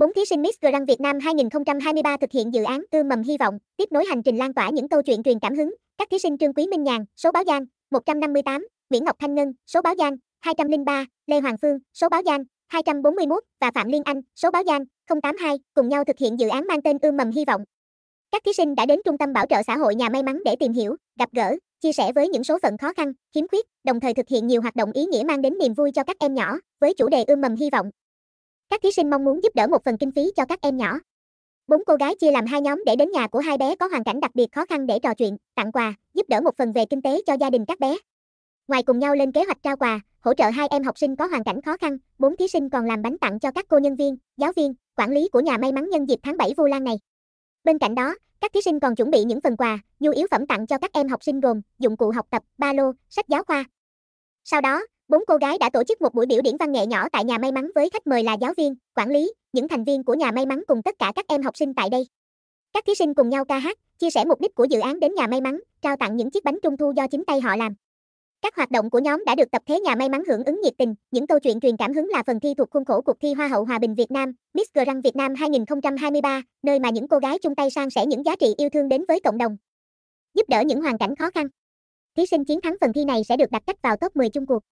Bốn thí sinh Miss Grand Việt Nam 2023 thực hiện dự án Ươm mầm hy vọng, tiếp nối hành trình lan tỏa những câu chuyện truyền cảm hứng. Các thí sinh Trương Quý Minh Nhàn, số báo danh 158, Nguyễn Ngọc Thanh Ngân, số báo danh 203, Lê Hoàng Phương, số báo danh 241 và Phạm Liên Anh, số báo danh 082 cùng nhau thực hiện dự án mang tên Ươm mầm hy vọng. Các thí sinh đã đến Trung tâm Bảo trợ xã hội nhà may mắn để tìm hiểu, gặp gỡ, chia sẻ với những số phận khó khăn, khiếm khuyết, đồng thời thực hiện nhiều hoạt động ý nghĩa mang đến niềm vui cho các em nhỏ với chủ đề Ươm mầm hy vọng. Các thí sinh mong muốn giúp đỡ một phần kinh phí cho các em nhỏ. Bốn cô gái chia làm hai nhóm để đến nhà của hai bé có hoàn cảnh đặc biệt khó khăn để trò chuyện, tặng quà, giúp đỡ một phần về kinh tế cho gia đình các bé. Ngoài cùng nhau lên kế hoạch trao quà, hỗ trợ hai em học sinh có hoàn cảnh khó khăn, bốn thí sinh còn làm bánh tặng cho các cô nhân viên, giáo viên, quản lý của nhà may mắn nhân dịp tháng 7 Vu Lan này. Bên cạnh đó, các thí sinh còn chuẩn bị những phần quà, nhu yếu phẩm tặng cho các em học sinh gồm dụng cụ học tập, ba lô, sách giáo khoa. Sau đó, Bốn cô gái đã tổ chức một buổi biểu diễn văn nghệ nhỏ tại nhà may mắn với khách mời là giáo viên, quản lý, những thành viên của nhà may mắn cùng tất cả các em học sinh tại đây. Các thí sinh cùng nhau ca hát, chia sẻ mục đích của dự án đến nhà may mắn, trao tặng những chiếc bánh trung thu do chính tay họ làm. Các hoạt động của nhóm đã được tập thể nhà may mắn hưởng ứng nhiệt tình, những câu chuyện truyền cảm hứng là phần thi thuộc khuôn khổ cuộc thi Hoa hậu Hòa bình Việt Nam, Miss Grand Việt Nam 2023, nơi mà những cô gái chung tay sang sẻ những giá trị yêu thương đến với cộng đồng, giúp đỡ những hoàn cảnh khó khăn. Thí sinh chiến thắng phần thi này sẽ được đặt cách vào top 10 chung cuộc.